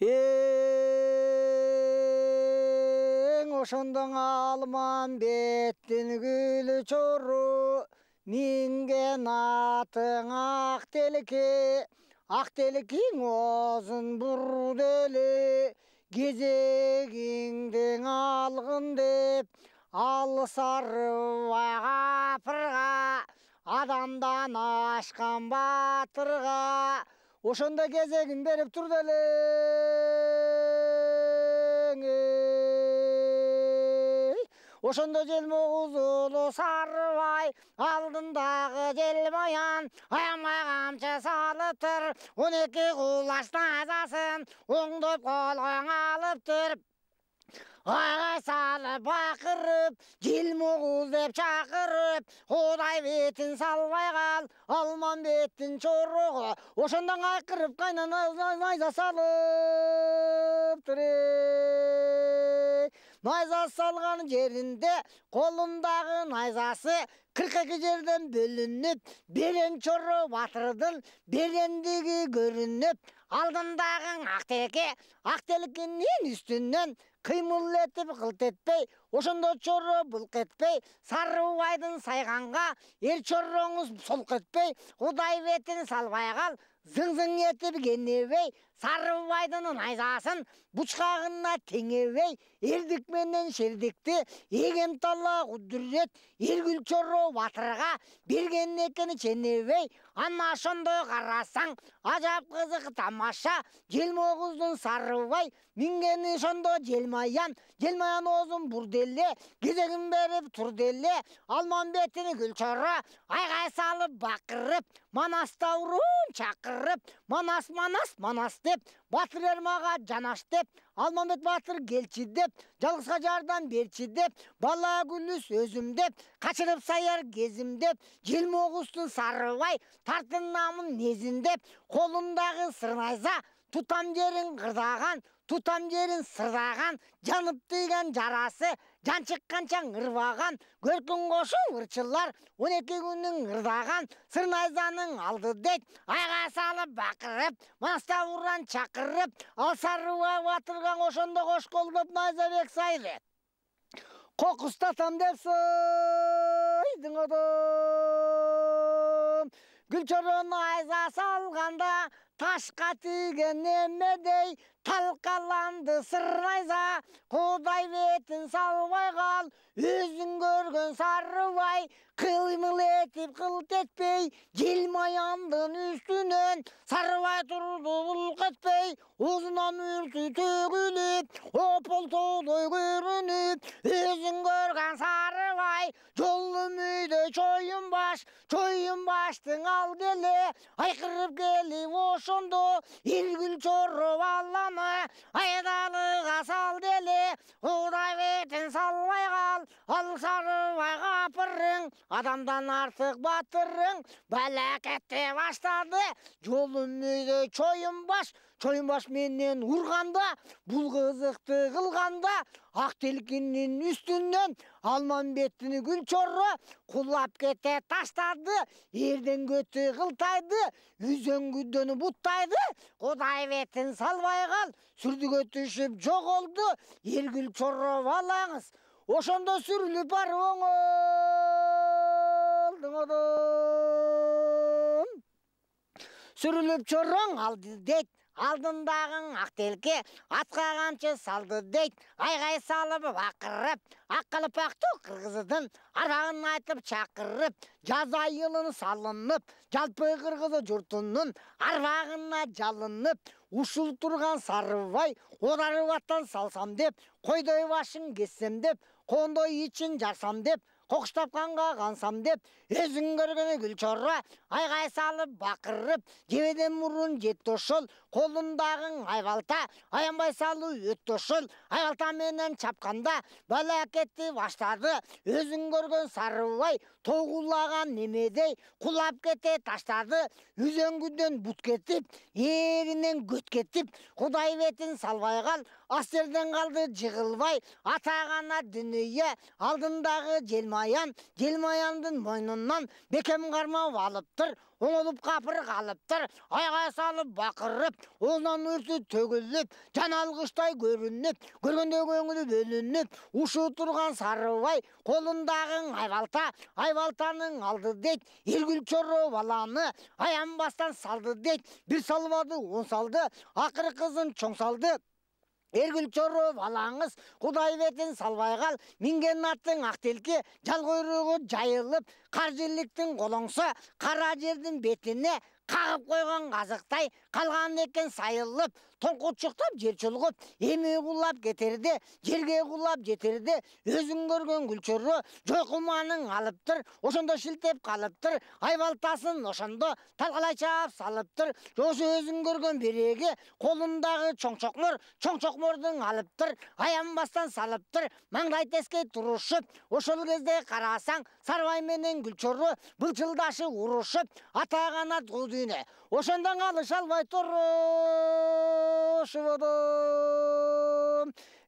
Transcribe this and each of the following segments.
Ең ұшындың алман беттин гүлү чору минген атың ак телке ак телекиң оозун алғын деп алыс капырга адамдан ашқан батырға, ошондо кезегин берип турду эле ошондо желме узулу сарыбай алдындагы желмоян аянбай камчы салыптыр он эки кулаш азасын оңдоп колго алыптыр Ағасаны бақырып, жел мұғыл деп шақырып, Құдай бетін салбай қал, алман бетін чорығы, Ошындан айқырып қайнан айза салып түрек найза салған жерінде қолындағы найзасы қырық жерден бөлініп чоры батырдың белендігі көрініп алдындағы ақтеке ақтелкінің үстінен қимыл етіп қылт етпей ошондо чорро бұлқ етпей сарыбайдын сайғанға ел чорроңыз солқ етпей құдай бетін салбай қал зың зың етіп кенебей сарыбайдының айзасын бұчқағына теңебей ердік менен шердікті еген талла құдірет батырға берген екені ченебей анна ошондой қарасаң ажап қызық тамаша желмоғыздың сарыбай мінгені ошондо желмаян желмаян озым бұрделі, кезегін беріп берип алман бетіні айғай салып бақырып чақырып манас манас манас деп батыр ермаға жанаш деп алмамбет батыр келчи деп жалғысқа жардан берчи деп бала гүлі сөзім деп қашырып саяр кезім деп желмоғыздың сарыбай тартынамын незін деп қолындағы сырнайза тұтам жерін қырдаған тұтам жерін сырдаған жанып деген жарасы жан шыққанша ырваған көркін кошуп ырчылар он эки күннің ырдаган сыр найзаның алды дейт айға салып бакырып маставуран чакырып ал сарыбаева ошондо кош колдоп найзабек сайрет қоқыстатам деп сыйдың одым гүлчорон айза салғанда ташқа тиген немедей талқаланды найза құдай бетін салмай қал өзің көрген сарыбай қылмыл етіп қылт етпей желмаяндың үстінен сарыбай тұрды бұлқ етпей ұзынан үрсі төгіліп опол тодай көрініп өзің көрген сарыбай жолым баш чойынбаш баштың ал келе айқырып келіп ошондо елгүл чорып адамы айдалыға сал деле қудай бетін салмай қал алшарыбай қапырың адамдан артық батырың бәләкетте бастады жолым үйде чойынбас чойынбас менен ұрғанда бұл қызықты қылғанда ақ телкіннің үстінен алмамбеттіні гүл чорро құлап кете таштады ерден көті қылтайды күддені бұттайды құдай бетін салбай қал сүрдіге түсіп жоғалды елгүл чорро балаңыз ошондо сүрүлүп барып оңолдуң сүрүлүп чорроң алды дейт алдындағың ақтелке атқа қамшы салды дейді айғай салып бақырып аққалпақты қырғызыдың арбағын айтып шақырып жаз айылын салынып жалпы қырғызы жұртының арбағына жалынып ұшыл тұрған сарыбай аттан салсам деп қойдой башын кессем деп қондой үшін жарсам деп қоқштапқанға тапқанға қансам деп өзің көргені гүлчорра айғай салып бақырып жебеден мұрын жетті ошол қолындағың айбалта аянбай салу өтті ошол айбалтаменен чапқанда әкетті баштады өзің көрген сарыбай тоғулаған немедей құлап кете таштады үзеңгіден бұт кетіп ерінен көт кетіп құдай бетін салбай қал астерден қалды жығылбай атағана дүние алдындағы желмаян желмаяндың мойнына бекем қармап алыптыр оңылып қапыр қалыптыр айға салып бақырып оңнан өрті төгіліп жан алғыштай көрініп көргенде көңілі бөлініп ұшы тұрған сарыбай қолындағы айбалта айбалтаның алды дейді елгүл чоро баланы аянбастан салды дейді бір салмады он салды ақыры қызын чоң салды Эргүл чоро балаңыз Кудай бетин салбай кал, минген аттың ак жал куйругу жайылып, каржылыктын колоңсо кара жердин бетине кагып койгон казыктай калган экен сайылып, тоңкотчуктап жер чолгоп эми құлап кетерде жерге құлап жетерде өзүң көргөн гүлчөрө жойкулманың алыптыр ошондо шилтеп калыптыр айбалтасын ошондо талкалайчаап салыптыр жосы өзүң көргөн береги колундагы чоң чокмор чоң алып алыптыр аянбастан салыптыр маңдай теске турушуп ошол кезде қарасаң сарбай менен гүлчөрі былчылдашып урушуп ата канат ұл дүйнө ошондон алыша албай туруп शिवदा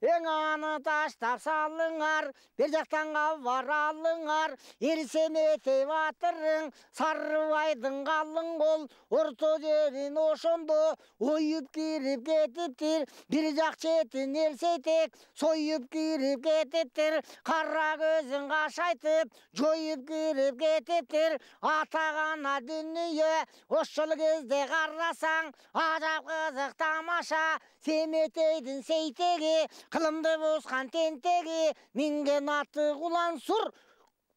ең аны таштап салыңар бер жақтанға баралыңар ерсеметей батырың байдың қалың қол орто жерін ошонды ойып керіп кетіптір бір жақ жетін тек, сойып керіп кетіптір қара көзін қашайтып жойып керіп кетіптір атағана дүние ошол кезде қарасаң ажап қызық тамаша семетейдің сейтегі қылымды босқан тентегі мінген аты құлан сұр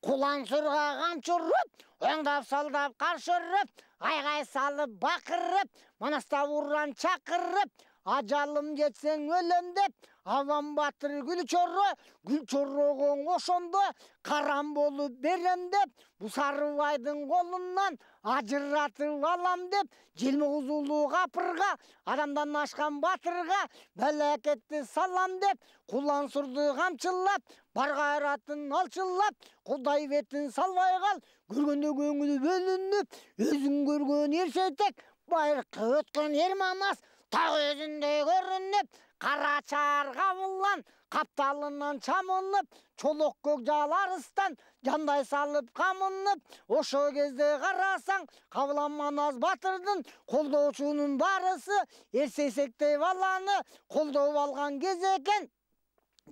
құлан сұрға қамшы ұрып оңдап солдап қарсы ұрып айғай салып бақырып манаста ұран шақырып ажалым жетсең өлем деп аван батыр гүлчоры гүлчоры ошондо ошонды қарам болып берем деп бұл сарыбайдың қолынан ажыратып алам деп желмоғыз ұлы қапырға адамдан ашқан батырға бәләкетті салам деп құлан сұрды қамшылап бар қайратын алшылап құдай бетін салмай қал көргенде көңілі бөлініп өзің көрген ер сөйтек, байырқы өткен ер манас тағы өзүндөй көрініп қара-чар ұлан қапталынан шамынып чолок көк жал арыстан жандай салып қамынып ошо кезде қарасаң қабылан маназ батырдың қолдаушының барысы есесектей баланы қолдап алған кез екен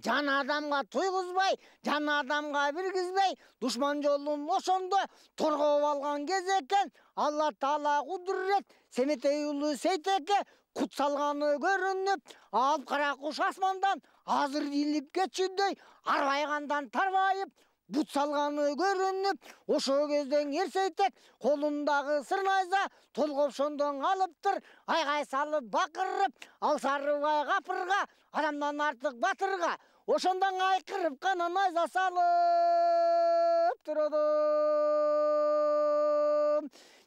жан адамға тойғызбай жан адамға біргізбей душман жолын ошондо торгоп алған кез екен алла таала құдірет семетей ұлы сейтеке құт салғаны көрініп алып құш асмандан азыр иіліп кетшідей арбайғандан тарбайып бұт салғаны көрініп ошо кезден ерсейтек қолындағы сырнайза толғопшондон алыптыр айғай салып бақырып алсарыбай қапырға адамнан артық батырға ошондон айқырып қана найза салып тұрадым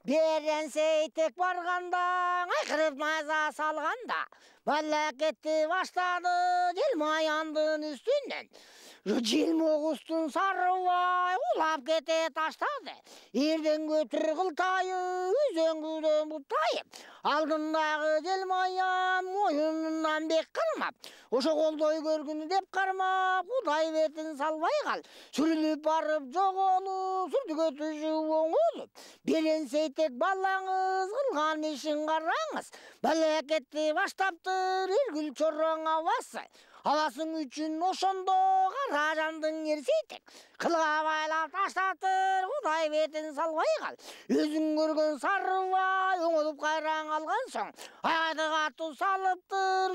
Берен сейтек барғанда айқырып маза салғанда бәләкетті баштады желмаянның үстінен жил құстың сарыбай улап кете таштады ерден көтір өзен күлден бұлтайып алдындағы желмаян мойынынан бек қармап ошо қолдой көргіні деп қармап құдай бетін салбай қал сүріліп барып жоғалып сүрдіге түшіп оңолып сейтек балаңыз қылған ишин қараңыз бәлекетті баштаптыр иргүл чорраң ауасы аласың үчүн ошондо кара жандың қылға байлап тастатыр құдай бетін салмай қал өзің көрген сарыбай үңіліп қайран қалған соң аяды қату салыптыр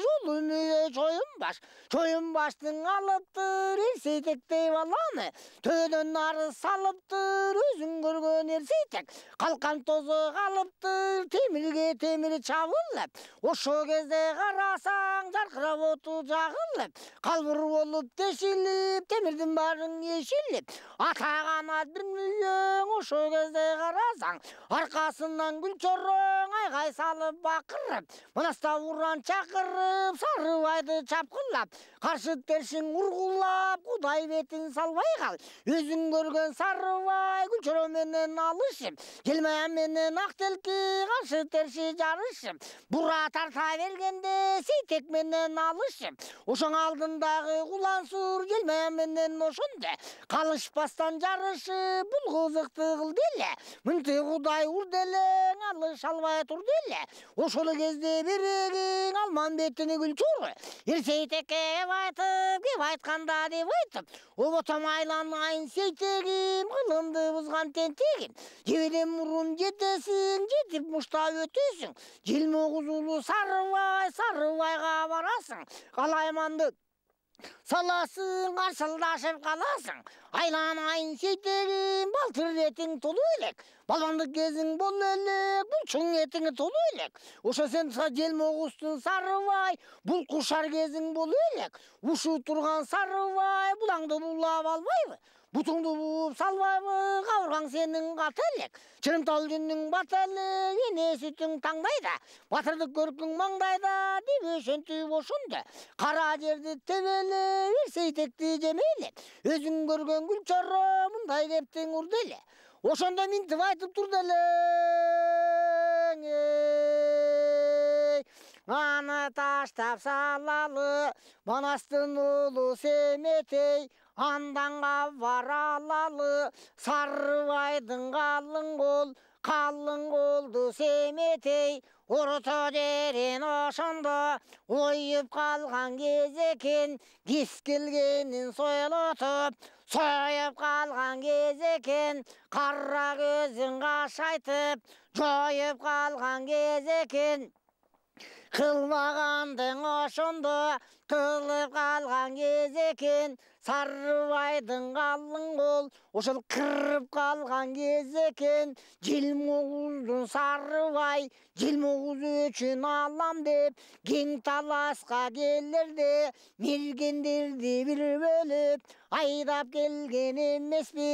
жол баш. шойынбаш баштың алыптыр ерсейтектей баланы төден ары салыптыр өзің көрген ерсейтек қалқан тозы қалыптыр темірге темір чабылып ошо кезде қарасаң жарқырап оту жағылып қалбыр болып тешіліп темірдің барын ешіліп билет атаған анадың үйін ұшы кезде қарасаң арқасынан гүлчорың айғай салып бақырып ұран шақырып сарыбайды чапқылап қаршы берсін ұрғылап құдай бетін салбай қал өзің көрген сарыбай гүлшөременен алысып менен ақ телки қашып терші жарышып бура тарта бергенде сейтек менен алышып ошоң алдындағы құлан сұр менен ошонде қалышпастан жарышып бұл қызықты қыл деле мінте құдай ұр делең алыш албай тұр деле ошол кезде берегиң алман бетіні гүлчур ерсейтекке айтып э, кеп айтқанда деп айтып э, обатам айланайын айын сейтегім қылымды бұзған тентегім жебеден мұрын жетесің жетіп мұштап өтесің желмоғыз ұлы сарыбай сарыбайға барасың қалайманды саласың арсылдашып қаласың айланайын сөйтіп балтыр етің толы елек балбандық кезің бол елек бұл шың етің толы елек ошо сен желме оғыстың сарыбай бұл құшар кезің бол елек ушу тұрған сарыбай булаңды бұлап албайбы бұтыңды буып салмаймын қабырғаң сенің қателік шырымтал жүннің батылы ене сүтің таңдайда батырлық көркің маңдайда деп өшенті ұшынды қара жерді төбелі ерсейтекті жемейлі өзің көрген гүл чоры мұндай дептің үрделі ошондо минтип айтып турду элең аны таштап салалы манастын уулу семетей анданға алалы сарыбайдың қалың қол қалың қолды семетей Құрты дерен ошондо ойып қалған кез екен кез келгенін сойлатып сойып қалған кез екен қара көзін қашайтып жойып қалған кез екен қылмағандың ошондо тылып қалған кез сарыбайдың қалың қол ошол кіріп қалған кез екен желмоғыздың сарыбай желмоғыз үшін алам деп кең таласқа келерде мергендерді бір бөліп айдап келген емес пе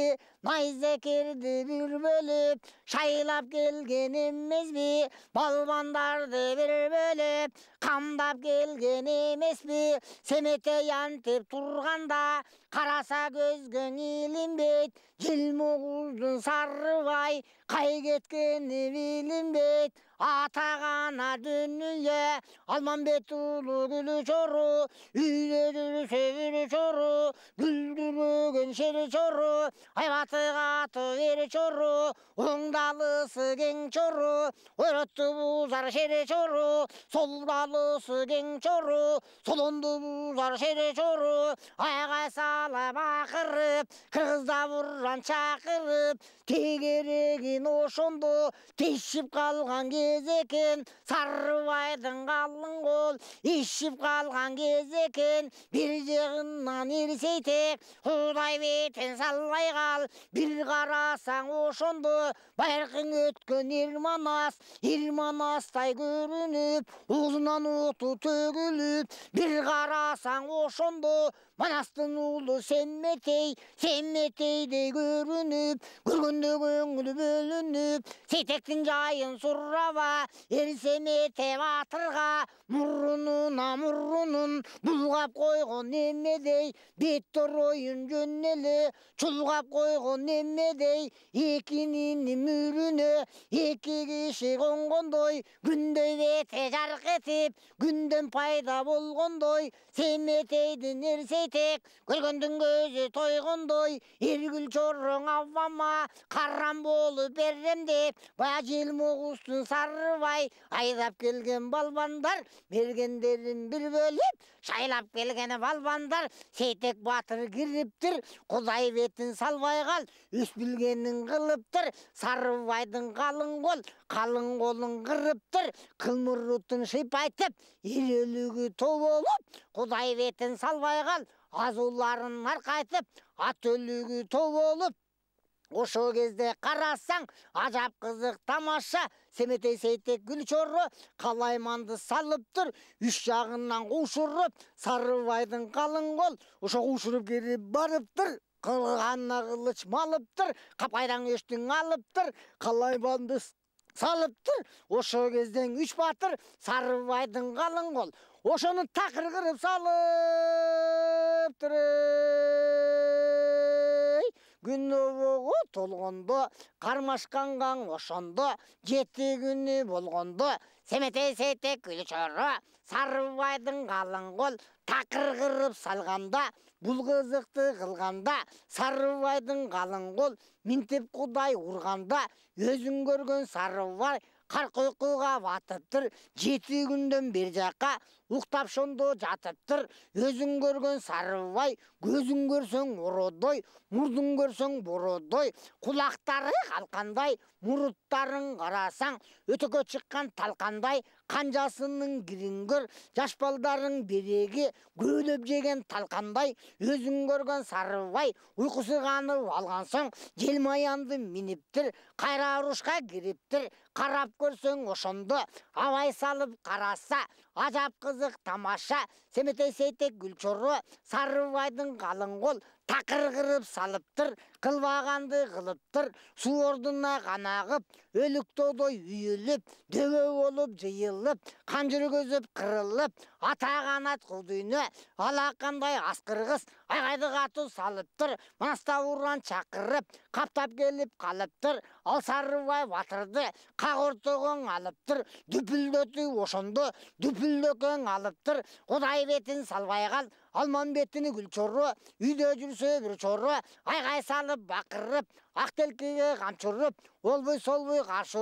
найзекерді бір бөліп шайлап келген емес пе балбандарды бір бөліп қамдап келген емес пе семетей антеп тұрғанда қараса көзгің иленбейді жел моғұлдың сарыбай қай кеткені білімбет, Atağana dünüye Alman betulu gülü çoru Üyedülü sevülü çoru Güldürü gençeri çoru Hayvatı katı veri çoru Ondalısı gen çoru Öğretti buzar şeri çoru Soldalısı gen çoru Solundu buzar şeri çoru Ayağa sala bakırıp Kırgızda vuran çakırıp Tegeregin oşundu Teşip kalgan geri кез екен сарыбайдың қалың қол ішіп қалған кез екен бір жағынан ерсейтек құдай бетін салай қал бір қарасаң ошонды байырқың өткен ер манастай көрініп ұзынан оты төгіліп бір қарасаң ошонды манастын ұлы сенметей сенметейдей көрініп Күргінді көңілі бөлініп Сетектің жайын сұрава ерсемете батырға мұрынына мұрынын бұлғап қойғын немедей Беттір ойын жөнеле чұлғап қойғын немедей екінінің мөріне екі кеше қонғандай күндей беті жарқ етіп күнден пайда болғандай семетейдің ерсей етек көргендің көзі тойғандай ергүл жорың авама қарран болып берем деп бая желме сарыбай айдап келген балбандар бергендерін бир бөліп шайлап келген балбандар сейтек батыр кириптир кудай бетін салбай қал өс білгенін қылыптыр сарыбайдың қалың қол қалың қолын қырыптыр қылмұрытын шипайтып ерелігі ту болып кудай бетін салбай қал азуларын арқайтып ат өлігі то болып Ошо кезде қарасаң, ажап қызық тамаша семетей сейтек гүл қалай калайманды салып тұр, Үш жағынан қушырып сарыбайдың қалың қол ошо куушуруп кирип барыптыр кылганына кылыч малыптыр капкайдан көчтүң алыптыр салып салыптыр Ошо кезден үш батыр сарыбайдың калың қол ошоны кырып салып турей күнөөгө толгондо кармашкангаң ошондо жети күнү болгондо семетей сейте гүл сарыбайдын калың кол кырып салганда бул кызыкты кылганда сарыбайдын калың кол минтип кудай урганда өзүң көргөн сарыбай кар батыптыр жети күндөн бир жака уктап шондо жатыптыр өзің көргөн сарыбай көзүң көрсөң ородой мурдуң көрсөң бородой құлақтары калкандай муруттарын карасаң өтөкө чыккан талкандай канжасынын кирин көр жаш балдардын береги жеген талқандай, өзің көргөн сарыбай уйкусу канып алган соң желмаянды миниптир кайра урушка кириптир карап көрсөң ошондо абай салып караса ажап қызық тамаша семетей сейтек гүлшоры сарыбайдың қалың қол тақырғырып салып тұр қылбағанды қылып тұр су орнына қанағып тодой үйіліп дөбе болып жиылып қан жүргізіп қырылып ата қанат алақандай асқырғыс айғайды қату салып тұр мастауран шақырып қаптап келіп қалып тұр ал сарыбай батырды қағортығың алып тұр дүпілдету ошонды алып тұр құдай бетін салбай Алманбеттіні гүл чорро үйде жүрсе бір чорро айғай салып бақырып ақ телкеге қамшы ұрып ол бой сол бой қаршы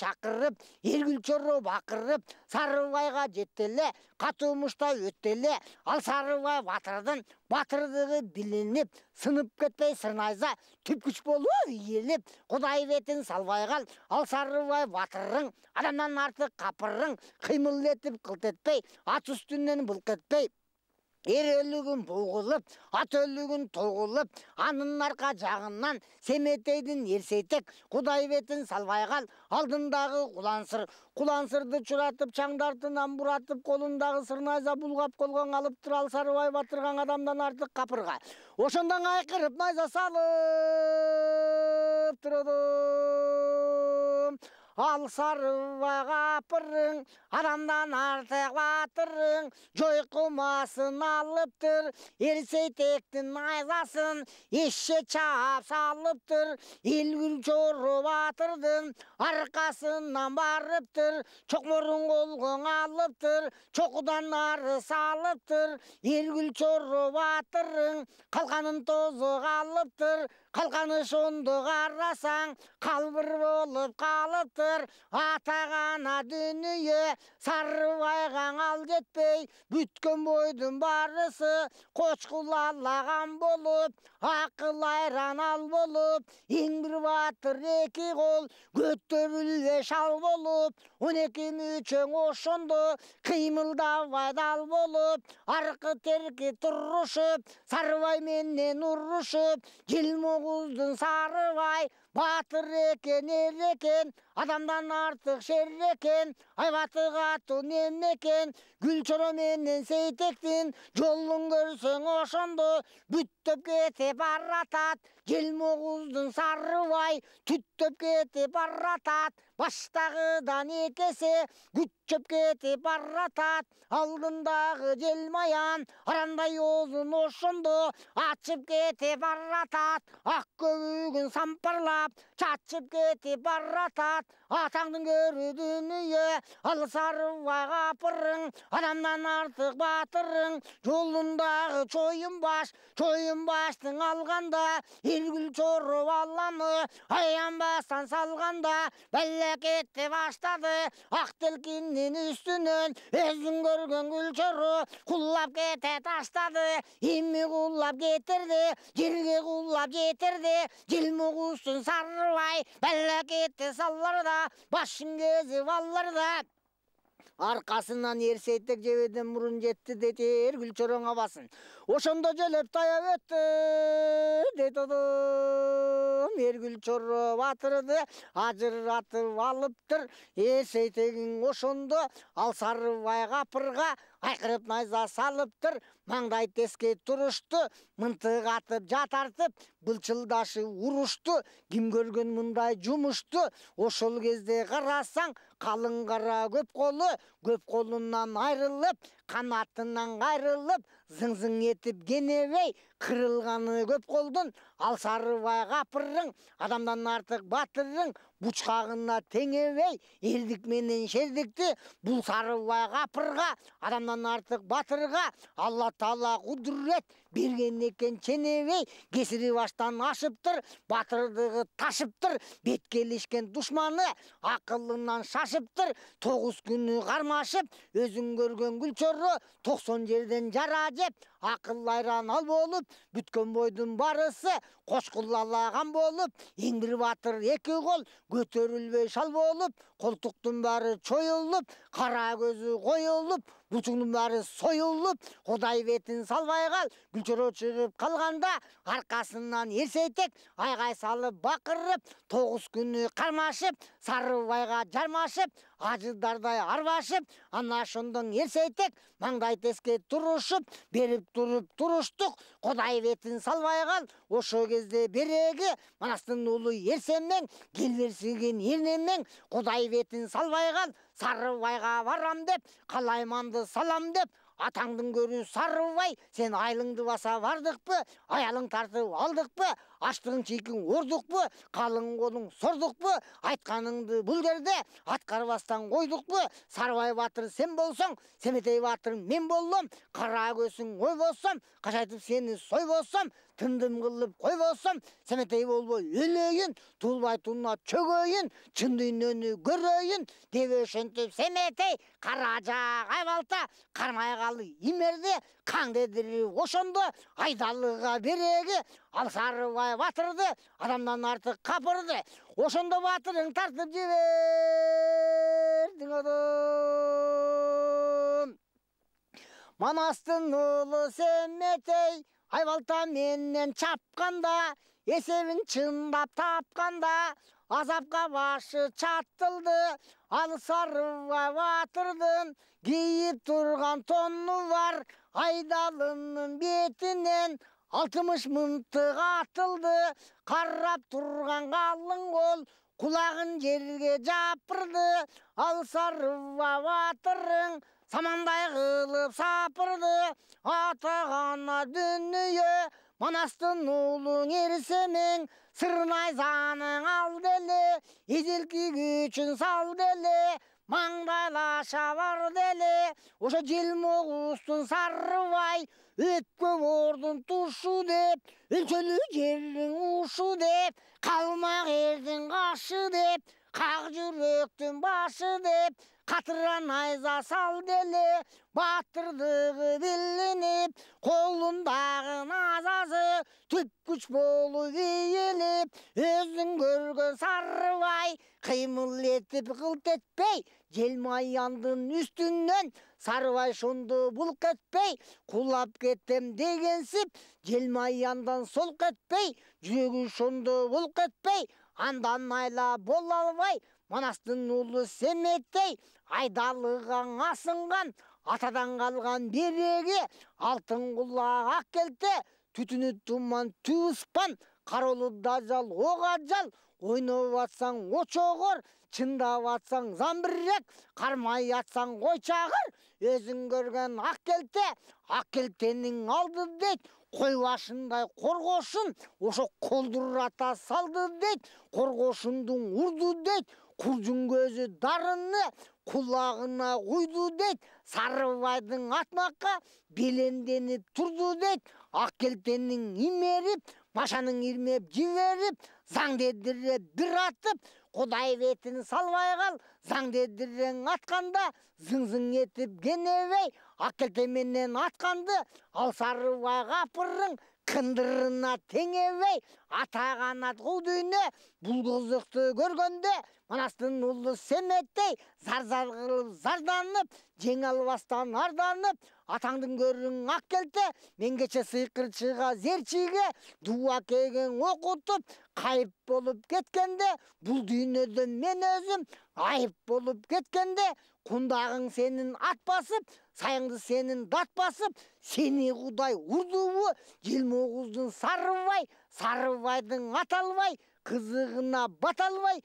чақырып элгүл чорро бақырып сарыбайға жеттеле қатумыштай өттеле ал сарыбай батырдың батырдығы білініп сынып кетпей сырнайза түп күш болып еліп, құдай бетін салбай қал ал сарыбай батырың адамнан артық қапырың қимыл етіп қылт етпей ат үстінен бұлқ етпей ер өлігін бұғылып ат өлігін тоғылып анын арқа жағынан семетейдін ерсейтек құдай бетін алдындағы құлансыр құлансырды чұратып чаңдартынан бұратып қолындағы сырнайза бұлғап қолған алып тұрал сарыбай батырған адамдан артық қапырға ошондан айқырып найза салып тұрдым ал сарыба қапырың арамдан артық батырың жойқымасын алыптыр ерсейтектің айзасын еше чап салыптыр елгүл жоры батырдың арқасынан барыптыр чоқмұрын қолғың алыптыр чоқыдан ары салыптыр елгүл жоры батырың қалқанын тозы қалыптыр қалқаны шонды қарасаң қалбыр болып қалыптыр батыр атақ дүние сарыбайған ал кетпей бүткен бойдың барысы қошқыл болып ақыл айран ал болып ең бір батыр екі қол шал болып он екі мүчең ошондо қимылдап айдал болып арқы терке тұрышып сарыбай менен ұрышып жылмоғыздың сарыбай батыр екен ер екен адамдан артық шер екен айбатық ату неме екен гүл шыры менен сейтектин жолын көрсөң ошондо бүттөп кете баратат желмоғыздың сарыбай түттеп кетіп баратат баштағыдан екесе күтчеп кетіп баратат алдындағы желмаян арандай озын ошынды ачып кетіп баратат ақ көбігін сампарлап чачып кетіп баратат атаңдың көрі дүние ал сарыбай апырың адамнан артық батырың жолындағы чойым баштың алғанда белгүл аламы, айан аянбастан салғанда бәлекетті баштады ақ тілкіннің үстінен өзін көрген гүл чору құлап кете таштады емі құлап кетірді жерге құлап жетірді желмі құсын сарыбай бәлекетті саларда башын кезіп аларда Арқасынан эрсейтек жебеден мурун жетти дейт эр гүлчөрөң абасын ошондо желеп таяп өттү дейт одом эр гүлчоро батырды ажыратып алыптыр эрсейтегиң ошондо ал сарыбай капырга айкырып найза салыптыр маңдай теске турушту мынтык атып жатартып, артып былчылдашып урушту ким көргөн мындай жумушту ошол кезде карасаң қалың қара көп қолы көп қолынан айрылып қанатынан қайрылып зың зың етіп кенебей қырылғаны көп қолдың ал сарыбай қапырың адамдан артық батырың бұчқағына теңебей елдік менен шердікті бұл сарыбай қапырға адамдан артық батырға алла тағала құдірет берген екен ченебей кесірі баштан ашып тұр батырдығы ташып тұр бет келішкен шашыптыр ақылынан шашып тұр тоғыз күні қарма ашып өзің көрген гүлчорро тоқсон жерден жара деп, акыл айран ал болып бүткен бойдун барысы қошқұлалаған болып, ең бір батыр эки қол көтөрүлбөй шал болып колтуктун баары чойылып, қара көзі қойылып, бұчыңның бәрі сойылып құдай бетін салбай қал гүлчірі шығып қалғанда арқасынан ерсейтек айғай салып бақырып тоғыз күні қармашып сарыбайға жармашып ажыдардай арбашып анашындың ерсейтек маңдай теске тұрышып беріп тұрып тұрыштық құдай бетін салбай қал ошо кезде берегі манастың ұлы ерсеннен келберсіген ернемен құдай бетін салбай қал сарыбайға барам деп қалайманды салам деп атаңдың көрі сарыбай сен айлыңды баса бардық па аялың тартып алдық па аштығың шекің ордық па қалың қолың сордықпы, айтқаныңды бүлдерді атқарбастан қойдық па батыр сен болсаң семетей батыр мен болдым қара көзің қой болсам қашайтып сені сой болсам тындым қылып қой болсам семетей болбай өлейін тулбайтуына чөгейін чын дүйнені көрейін деп шөнтіп семетей қара жағай балта қармай қалы имерде қаң дедірі ошонды айдалыға берегі ал сарыбай батырды адамнан артық қапырды ошондо батырың тартып жібердің одан манастың ұлы семетей айбалта менен чапқанда есебін чындап тапқанда азапқа башы чаттылды ал сарыбай батырдың турган тұрған бар айдалының бетинен алтымыш мыңтық атылды қарап тұрған қалың қол құлағын жерге жапырды алсарып батырың самандай қылып сапырды атағана дүние манастың ұлың ерсімең сырнай заның ал деле езілкі күшін салды деле маңдайлаша деле ошо желмогустун сарыбай өткө ордун тушу деп өлчөлүү жердин ушу деп калмак ердің қашы деп как жүрөктүн башы деп қатыра найза деле батырдығы белленіп қолындағы назасы түп күш болып иеліп өзің көрген сарыбай қимыл етіп қылт етпей желмаяндың үстінен сарыбай шонды бұлқ етпей құлап кеттім дегенсіп желмаяндан солқ етпей жүрегі шонды бұлқ етпей андан айла бола алмай манастың ұлы семеттей айдалыған асынған атадан қалған береге алтын құлақ ақ келте түтіні тұман ту ұспан қарулы дажал оқ ажал ойнап атсаң шоғыр шындап атсаң замбірек қармай атсаң шағыр өзің көрген ақ келте ақ келтенің алды дейді қой башындай қорғошын ошо қолдырата салды дейді қорғошындың ұрды дейді құлжың көзі дарыны құлағына құйды дейді сарыбайдың атмаққа беленденіп тұрды дейді ақ келтенің имеріп машаның ирмеп жіберіп заң дедіре бір атып құдай бетін салмай қал заң дедірең атқанда зың зың етіп кенебей ақ атқанды ал сарыбайға апырың қындырына теңебей атаған атқыл дүйіне бұл қызықты көргенде манастың ұлы семеттей зар зар қылып зарданып жең албастан арданып атаңдың көрің ақ келте мен кече сиқыршыға зерчиге дуа кеген оқытып қайып болып кеткенде бұл дүйнөдө мен өзім айып болып кеткенде құндағың сенің ат басып саяңды сенін дат басып сене құдай ұрдуы елмоғыздың сарыбай сарыбайдың аталбай қызығына баталбай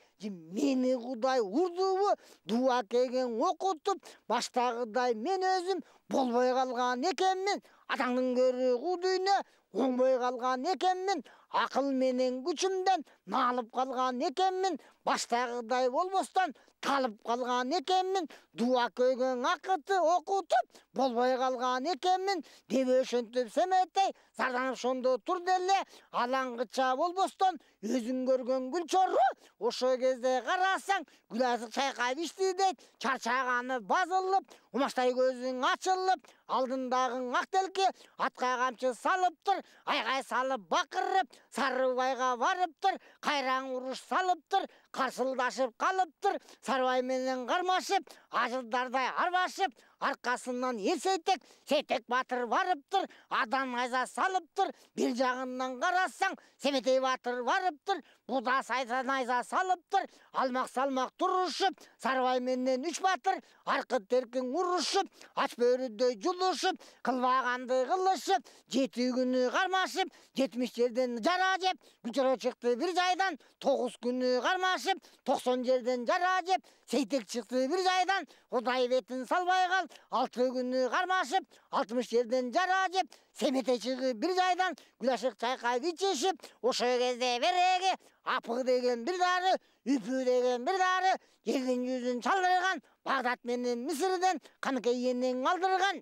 мені құдай ұрдуы дуа кеген оқытып баштағыдай мен өзім болбай қалған екенмін атаңның көрі дүйне оңбай қалған екенмін ақыл менен күшімден налып қалған екенмін баштағыдай болмастан талып қалған екенмін дуа көгін ақыты оқытып болбай қалған екенмін деп өшінтіп семетей сарданып шонды тұр деле алаңғыча болбостон өзің көрген күл чору ошо кезде қарасаң гүл чайкап дейт чарчағаны базылып умаштай көзің ашылып алдындағың ақтелке, атқа қамшы салып тұр айғай салып бақырып сарыбайға барып тұр Қайран ұрыш салып тұр қарсылдашып қалып тұр сарыбай менен қармашып ажылдардай арбашып арқасынан елсейтек сейтек батыр барып тұр адам айза салып тұр бел жағынан қарасаң семетей батыр барып тұр буда сайдан айза салып тұр алмақ салмақ тұрышып сарыбай менен үш батыр арқы теркін ұрышып аш бөрідей жұлышып қылбағанды қылышып жеті күні қармашып жетміс жерден жара жеп гүлжара шықты бір жайдан тоғыз күні қармашып тоқсан жерден жара жеп сейтек шықты бір жайдан құдай бетін салбай қал алты күні қармашып алтымыш жерден жара жеп семете шығы бір жайдан гүлашық чайқа ит шешіп кезде береге апы деген бір дары үпі деген бір дары жердің жүзін шалдырған бағдат менен мысырден енең алдырған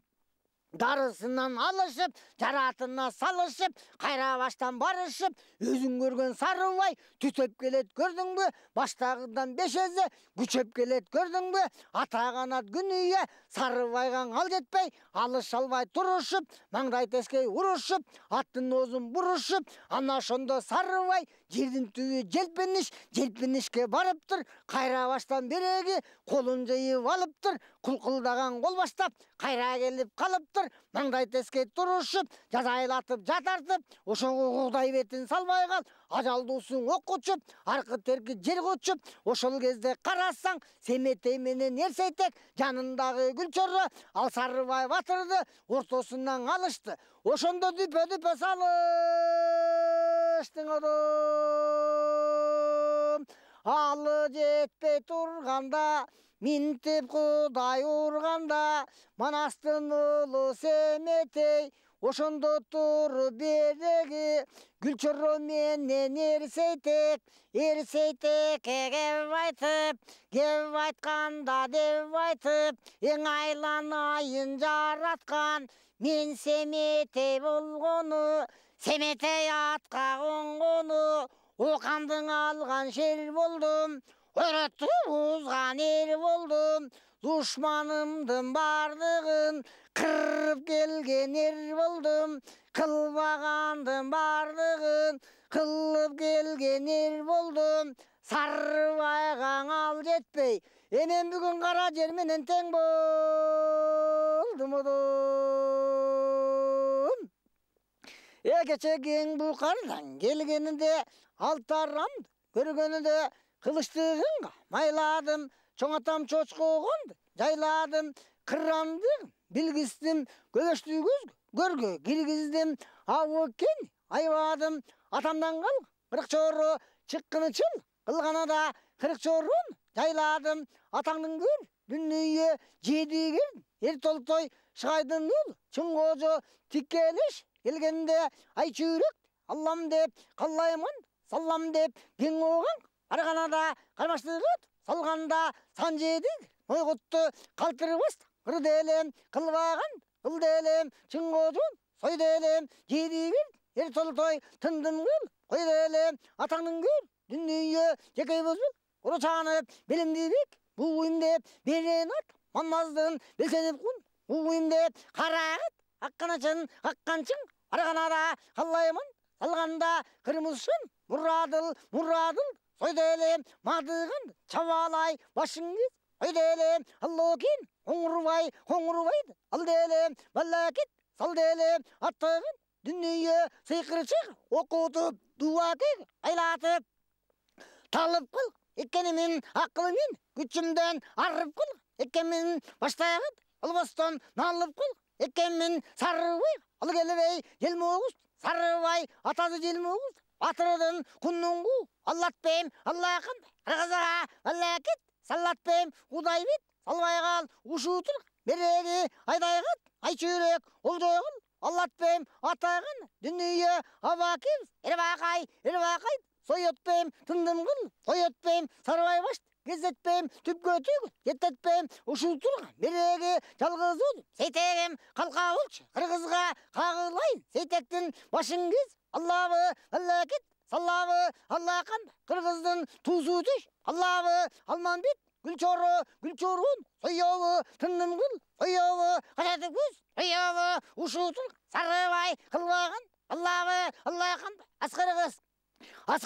дарысынан алышып жаратына салышып қайра баштан барышып өзің көрген сарыбай түтеп келет көрдің бе баштағыдан бешезі күчөп келет көрдің бе ата қанат күн үйе сарыбайға ал кетпей алыш албай тұрышып маңдай тескей ұрышып аттың озын бұрышып ана шонда сарыбай жердің түбі желпініш желпінішке барып тұр қайра баштан берегі қолын жиып алып тұр құлқылдаған қол бастап қайра келіп қалып тұр маңдай теске ұшып, жазайлатып жатартып ошоғы құдай бетін салмай қал ажал оқ құчып арқы теркі жер құчып ошол кезде қарасаң семетей менен ерсейтек жанындағы гүлчоро ал сарыбай батырды ортасынан алышты ошондо дүпө дүпө салыштың ұрым алы жетпей тұрғанда мінтіп құдай ұрғанда манастың ұлы семетей ошондо туруп береги гүлчоро менен эрсейтек ерсейтек кеп айтып кеп айтканда деп айтып эң айланайын жараткан мен семетей болгону семетей атка конгону оқандың алған жер болдым ұрытты бұзған ер болдым душманымдың барлығын қырып келген ер болдым қылбағандың барлығын қылып келген ер болдым сарыбайған ал жетпей енем бүгін қара жерменен тең болдым Егече кең бұқардан келгенінде алтарам көргенінде қылыштығыңға. майладым, чоңатам чочқоғынды, жайладым, қырамды, білгістім, көбештігіз көргі келгіздім ауы кен, айвадым, атамдан қал, қырық чору шыққыны чыл, қылғана да қырық чорун жайладым, атаңның көр, дүнүйө жедігін, ер толтой шығайдың ұл, чың келгенде айчүйрек аллам деп қаллаймын саллам деп кең оған арғанада қармаштығыт салғанда сан жедік ой құтты қалтырбас ырделем қылбаған ылделем шың қозун сойделем жедігіл ер толтой тындын қыл қойделем атаңның көр дүние жеке бұзыл ұрысанып білімдібек бұл деп берен ат манмаздың білсеніп құн бұл деп қарағыт аққанашын қаққаншың арғанада қалаймын алғанда мурадыл мұрадыл мұрадыл сойделем мадығын чабалай башыңыз ойделем аллокин қоңырбай қоңырбайды алделем балакит салделем аттығын дүние сиқыршық оқытып дуакик айлатып талып қыл еккенімен ақылымен күчімден арып қыл екемен бастайғын албастан налып қыл екенмін сарыбай ал келебей елмоғыз сарыбай атасы желмоғыз атырыдын құнныңғу бейм, аллақым ырғызыға аллакет саллатпем құдайбет салбайғал ушутыр береги айдайғат айчүрек олдойғын аллатпем атағын дүние аваким Әрбақай, ирвақай сой тындым қыл той өтпейм сарбай башты кездетпейм түпкө түгіл ушул турган береги жалгыз бул сейтегим калка болчу кыргызга кагылайын сейтектин башын киз аллабы аллакет саллабы аллакан кыргыздын туусу түш аллабы алманбет гүлчору гүлчорун соёбу тындымгүл соёбу караты көз ушул ушутул сарыбай кылбаган аллабы аллакан аскыргыз қыз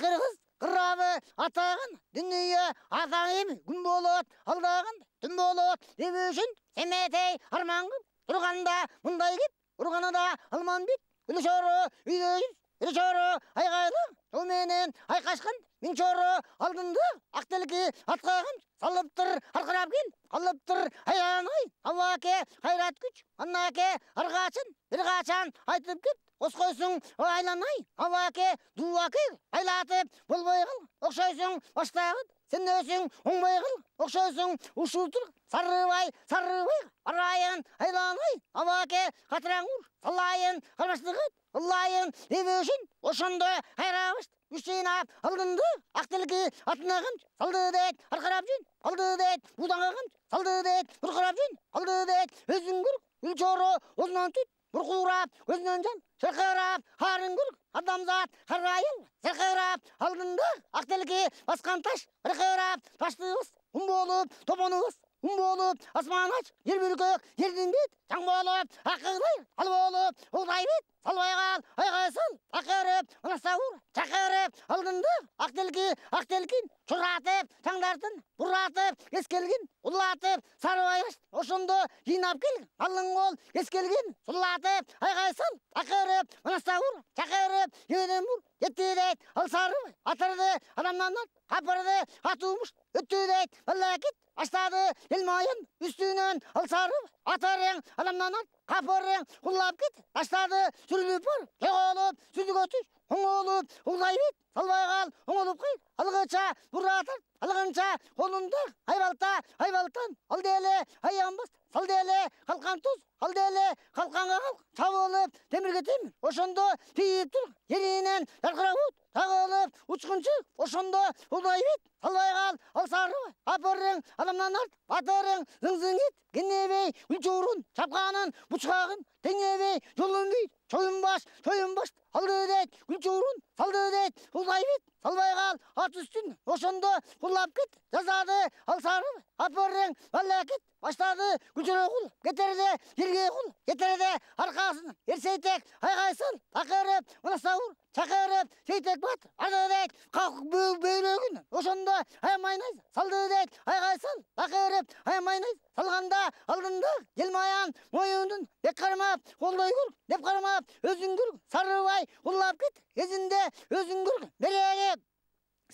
қырабы атағын дүние атағым күн болот алдағын түн болот деп үшін семетей арман қып тұрғанда мұндай кеп ұрғаны да алман бит үлешоры үйде үлешоры айғайлы менен айқашқан мен чоры алдында ақ атқағын салып тұр арқырап кел алып тұр аяғын ай қайрат күч анна әке ырғасын бір айтып кет осқойсың айланай дуа дуаке айлатып болбай қыл оқшайсың сен өсің, оңбай қыл оқшайсың ұшылтыр сарыбай сарыбай арайын айланай алаке қатыраңғыр салайын қарбаштығы ылайын үшін, ошондой қайрағышт үштейнап алдынды ақтілгі атынағын салды дед арқарап жүн алды дед бұдаңағын салды дед бұрқырап жүн алды дейт, өзің көр, үлчоры ұзынан түт бұрқырап өзінен жан шырқырап арынгүл адамзат қарайым алдыңда ақ телке басқан таш ырқырап тас құм болып топануыз күн болып асман аш жер бүркөк жерден бет жаң болып ақылай ал болып удай бет салбайған айғайсың ақырып анасауыр шақырып алғынды ақтелки ақтелкин шұратып таңдартын бұратып ескелген ұлатып сары байғаш ұшынды жинап кел алың қол ескелген сұлатып айғайсың ақырып анасауыр шақырып елден бұр еттелейді ал сары атырды адамнан апырды атумыш Aştağı ilmayın üstünden alsarıp atarın adamdan kapırın kullap git. Aştağı sürülüp var. Yok olup sürdük ötüş. Hung olup ulayıp салбай кал оңолуп кый алгыча муратып алганча колунда айбалта айбалтан ал деле аянбас сал деле калкан туз ал деле калканга калк чабылып темирге темир ошондо тийип тур жеринен жаркырап ут тагылып учкунчу ошондо улдай бет салбай кал ал сарыбай апырың адамдан арт батырың зың ит кенебей үлчөөрүн чапканын бучкагын теңебей жолун бүйт чоюнбаш чоюнбаш алды дейт гүлчөөрүн салды дейт құлай бет салбай қал ат үстін ошонда құлап кет жазады алсарып апарың аллакет баштады гүлжіре құл кетерде ерге құл кетерде арқасын ерсейтек айғайсын, ақырып ұласауыр шақырып сейтек бат арды дейді қақ өгін, ошонда аямайнайыз салды дейт, айғайсын, ақырып аямайнайыз салғанда алдында желмаян мойындың, бек қармап қолдай көр деп қармап өзің көр сарыбай кет өзің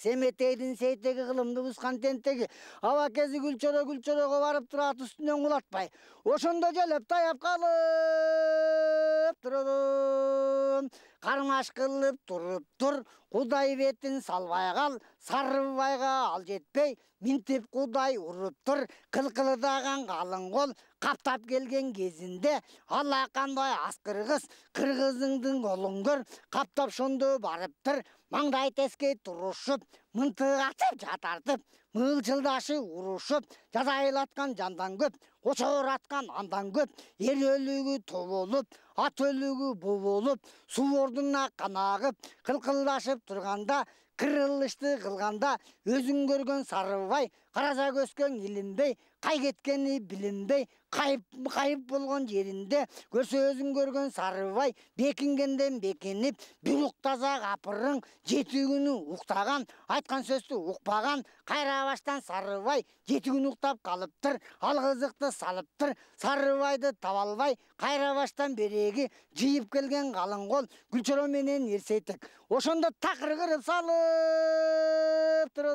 семетейдин сейтеги кылымды бузган тентеги аба кези гүлчөрө гүлчөрөгө барып турат үстүнөн кулатпай ошондо желеп таяп калып турдум кармаш кылып туруп тур кудай бетин салбай кал сарыбайга ал жетпей минтип кудай уруп тур кылкылдаган калың кол Қаптап келген кезінде, алла асқырғыз аз кыргыз кыргызыңдын қаптап каптап барып барыптыр маңдай теске тұрушып, мынтык атып жатартып мылжылдашы ұрушып жазайлатқан жандан көп очораткан андан көп өлігі өлүгү болып, ат өлүгү болып, Су ордуна қанағып, қылқылдашып турганда кырылышты кылганда өзүң көргөн сарыбай каража көскен илинбей қай кеткені білінбей қайып қайып болған жерінде көрсе өзің көрген сарыбай бекінгенден бекініп бір таза қапырың жеті күні ұқтаған айтқан сөзді ұқпаған қайрабаштан сарыбай жеті күн ұқтап қалыптыр алғызықты салыптыр сарыбайды таба албай қайрабаштан берегі жиып келген қалың қол гүлчоро менен ерсетік ошондо тақыр кырып салып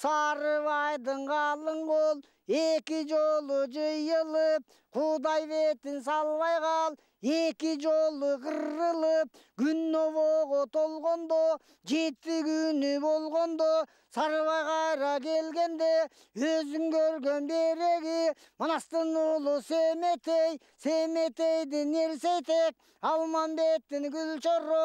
сарыбайдың қалың қол екі жолы жиылып құдай бетін салбай қал екі жолы қырылып күн обоға толғанда жеті күні болғанда сарыбай қайра келгенде өзің көрген береги манастың ұлы семетей семетейдің елсейтек алманбеттің гүлшоры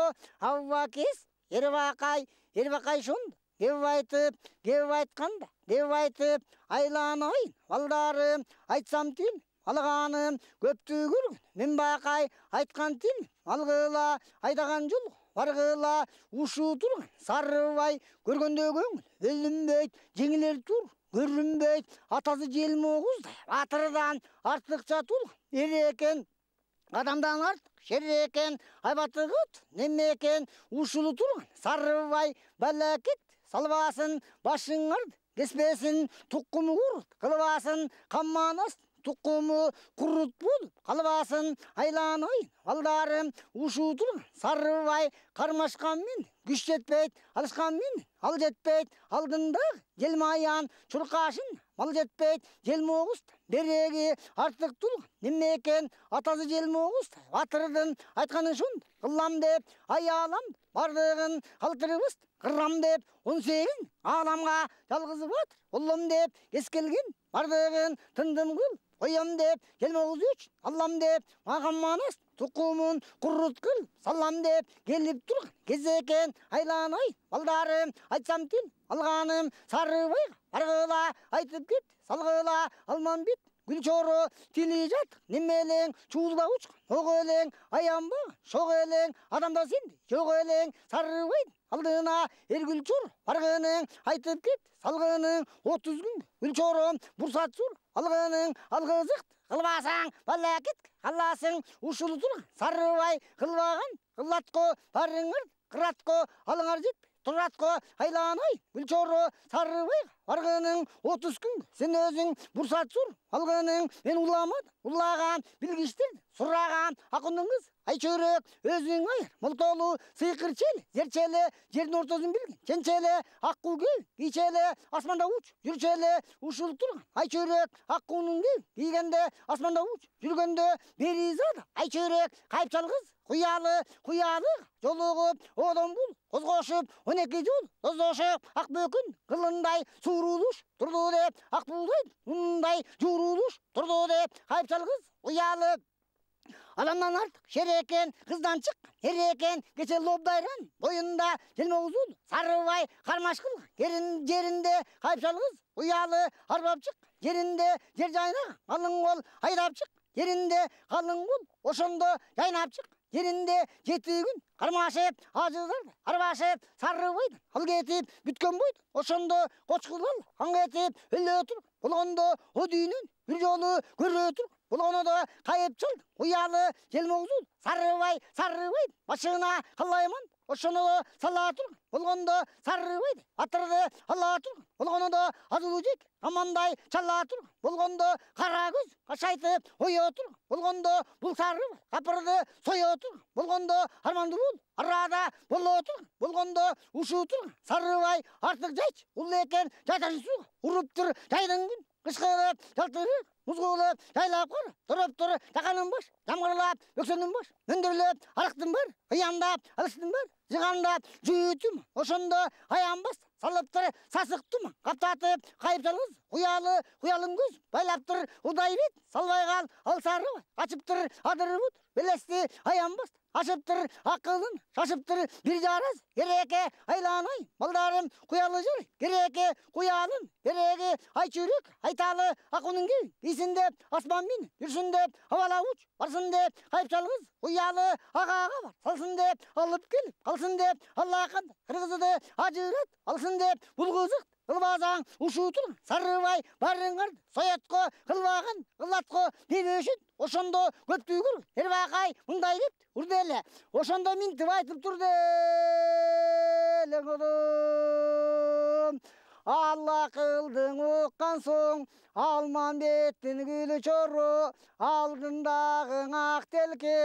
аубакис ербақай ербақай шұн деп айтып деп айтқанда деп айтып айланайын балдарым айтсам тим алғаным көпті көрген мен бақай айтқан тим алғыла айдаған жол барғыла ушу тұрған сарыбай көргенде көңіл жеңілер тұр көрінбейді атасы желме қоздай батырдан артықша тұлған ер екен адамдан артық шер екен айбаты құт неме екен ушулы тұрған сарыбай бәлекет салбасын башыңар кеспесін тұққымы құр қылбасын қамманас тұққымы құрыт бол қалбасын айланайын алдарым ұшутыр сарыбай қармашқанмен күш жетпейді алысқанмен ал жетпейді алдында желмаян чұрқашын мал жетпейді желмоғыз берегі артық тұр неме екен атасы желмоғыз батырдың айтқаны шын қылам деп аялам барлығын қалтырғыз қырам деп он аламға жалғызып отыр ұлым деп келген барлығын тындым құл қоям деп келмоғыз үш аллам деп маған манас тұқымын құрыт қыл салам деп келіп тұр кез екен айлан ай балдарым айтсам тіл алғаным сары барғыла айтып кет салғыла алман бет жоро тили жат немелең чуулдабыч ок элең аянба шок элең адамда син жок элең сарыбай алдына эр гүлчор баргының айтып кет салгының отуз күн гүлчорым бурсат сур алгының алгызык кылбасаң балакет каласың ушул тур сарыбай кылбаган кылатко барыңыр кыратко алыңар жет тұратқы айланай гүлчоры сарыбай арғының отыз күн сен өзің бұрсат сұр алғының мен ұламады ұлаған білгіштер сұраған ақыныңыз Айчөрек, өзің ой, мұлтолу, сиқырчел, зерчелі, жердің ортасын білген, кенчелі, аққу күй, кичелі, асманда ұч, жүрчелі, ұшылып тұрған. Айчөрек, аққуның күй, кийгенде асманда ұч, жүргенде бері изады. Айчөрек, қайыпчан қыз, құялы, құялы, жолығып, одан бұл, қозғошып, он екі жол, доздошып, ақбөкін, қылындай, суырулыш, тұрды деп, буудай ұндай, жуурулуш тұрды деп, қайыпчан қыз, ұялып, адамнан артық шер екен қыздан шыққан ер екен кеше лобдайран бойында желмоғыз сарыбай қармашқыл керін жерінде қайыпшал ұялы арбап шық жерінде жер жайна, қалың қол айдап шық жерінде қалың қол ошондо жайнап шық жерінде жеті күн қармашып, ажызар арбашып, сарыбайды ал кетіп бүткен бойды ошондо қочқылал аң кетіп өле тұр болғанда о дүйнөн бір жолы көріп тұр бұл оны да қайыпшыл ұялы желмоғызу сарыбай сарыбай машина қалаймын ұшыны сала тұр да сарыбай атырды ала тұр бұлғыны да жек амандай шала тұр да қара көз қашайтып ұя тұр да бұл сары қапырды соя тұр бұлғынды арманды арада бұл отыр да ушу тұр сарыбай артық жайч ұл екен жаташы ұрып тұр жайдың күн қышқырып жалтырып құлып жайлап құр тұрып тұр тақаным бош жамғырлап өксенім бош үндірлеп арықтым бар ыяндап алыстым бар жығандап жүйітім ошондо аян бас салып тұр сасық қаптатып қайып жалғыз ұялы құялым көз байлап тұр удай бет салбай қал алсары қачып тұр адырып отыр белесті аян бас ашыптыр ақылын шашыптыр бір жарыс ереке айланай малдарым құялы жүр кереке құялын ереге айчүрік айталы ақуның кей бисін деп мен жүрсін деп ауалауыч барсын деп қайыпшалғыз ұялы ағаға бар салсын деп алып келіп қалсын деп аллақын қырғызыды ажырат алсын деп бұл қызық ылбасаң ушутун сарыбай барыңар соятко кылбаган ылатко деме үчүн ошондо көптүүгүр эрбакай мындай деп урду эле ошондо минтип айтып тур эле кудум алла кылдың уккан соң алмамбеттин гүлү чоро алдындагың ак телке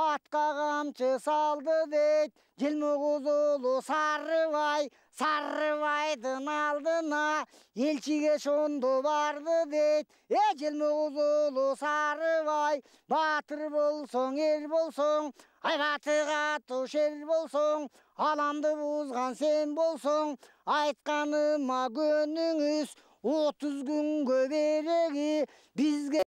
атка камчы салды дейт желме кузулу сарыбай сарыбайдың алдына елшіге шонды барды э әжелме ұлы сарыбай батыр болсоң ел болсоң айбатыға катуу ел болсоң аламды бұзған сен болсоң айтканыма көніңіз отыз күнгө берегі бізге